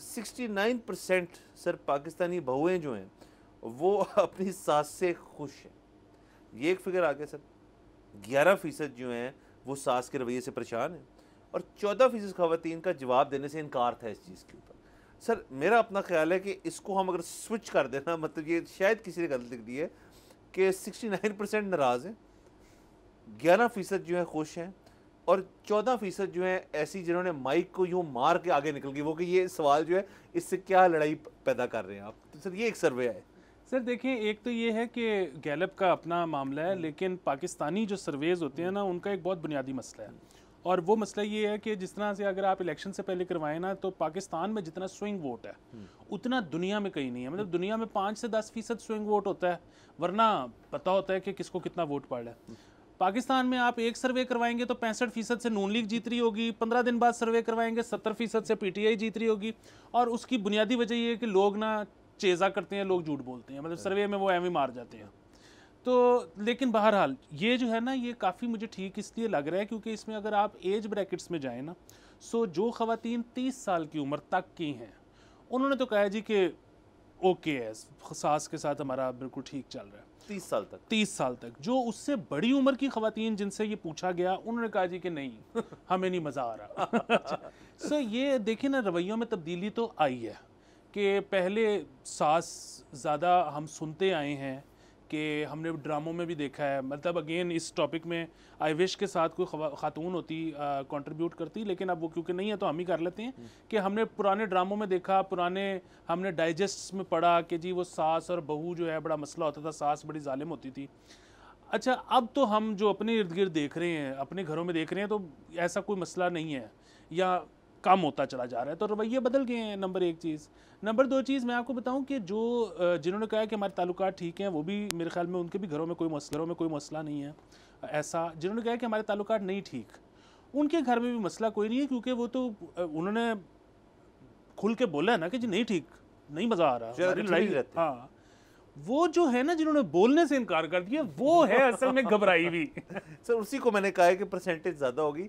69 percent sir Pakistani बहुएं जो हैं वो अपनी सास से खुश हैं ये एक फिगर आ गया सर ग्यारह फ़ीसद जो हैं वो सास के रवैये से परेशान हैं और चौदह फ़ीसद खातन का जवाब देने से इनकार था इस चीज़ के ऊपर सर मेरा अपना ख्याल है कि इसको हम अगर स्विच कर देना मतलब ये शायद किसी ने गलत लिख दी है कि नाइन परसेंट नाराज़ हैं ग्यारह फ़ीसद जो है खुश हैं और चौदह फीसद जो है ऐसी जिन्होंने माइक को यूँ मार के आगे निकल गई वो कि ये सवाल जो है इससे क्या लड़ाई पैदा कर रहे हैं आप तो सर ये एक सर्वे है सर देखिए एक तो ये है कि गैलप का अपना मामला है लेकिन पाकिस्तानी जो सर्वेज होते हैं ना उनका एक बहुत बुनियादी मसला है और वो मसला ये है कि जिस तरह से अगर आप इलेक्शन से पहले करवाएं ना तो पाकिस्तान में जितना स्विंग वोट है उतना दुनिया में कहीं नहीं है मतलब दुनिया में पाँच से दस फीसद स्विंग वोट होता है वरना पता होता है कि किसको कितना वोट पड़ रहा है पाकिस्तान में आप एक सर्वे करवाएंगे तो पैंसठ फीसद से नून लीग जीत रही होगी पंद्रह दिन बाद सर्वे करवाएंगे सत्तर फीसद से पीटीआई जीत रही होगी और उसकी बुनियादी वजह ये है कि लोग ना चेजा करते हैं लोग झूठ बोलते हैं मतलब सर्वे में वो एवं मार जाते हैं तो लेकिन बहरहाल ये जो है ना ये काफ़ी मुझे ठीक इसलिए लग रहा है क्योंकि इसमें अगर आप एज ब्रैकेट्स में जाएँ ना सो जो खातन तीस साल की उम्र तक की हैं उन्होंने तो कहा जी कि ओके है सास के साथ हमारा बिल्कुल ठीक चल रहा है तीस साल तक तीस साल तक जो उससे बड़ी उम्र की खातन जिनसे ये पूछा गया उन्होंने कहा जी कि नहीं हमें नहीं मज़ा आ रहा सर अच्छा, ये देखिए ना रवैयों में तब्दीली तो आई है कि पहले सास ज़्यादा हम सुनते आए हैं कि हमने ड्रामों में भी देखा है मतलब अगेन इस टॉपिक में आई विश के साथ कोई खातून होती कंट्रीब्यूट करती लेकिन अब वो क्योंकि नहीं है तो हम ही कर लेते हैं हम्म। कि हमने पुराने ड्रामों में देखा पुराने हमने डाइजेस्ट में पढ़ा कि जी वो सास और बहू जो है बड़ा मसला होता था सास बड़ी ालिम होती थी अच्छा अब तो हम जो अपने इर्द गिर्द देख रहे हैं अपने घरों में देख रहे हैं तो ऐसा कोई मसला नहीं है या कम होता चला जा रहा है तो रवैये बदल गए हैं नंबर एक चीज़ नंबर दो चीज़ मैं आपको बताऊं कि जो जिन्होंने कहा कि हमारे ताल्लुक ठीक हैं वो भी मेरे ख्याल में उनके भी घरों में कोई घरों में कोई मसला नहीं है ऐसा जिन्होंने कहा कि हमारे ताल्लुक नहीं ठीक उनके घर में भी मसला कोई नहीं है क्योंकि वो तो उन्होंने खुल के बोला है ना कि जी नहीं ठीक नहीं मज़ा आ रहा तो लड़ाई हाँ वो जो है ना जिन्होंने बोलने से इनकार कर दिया वो है असल में घबराई हुई सर उसी को मैंने कहा है कि परसेंटेज ज़्यादा होगी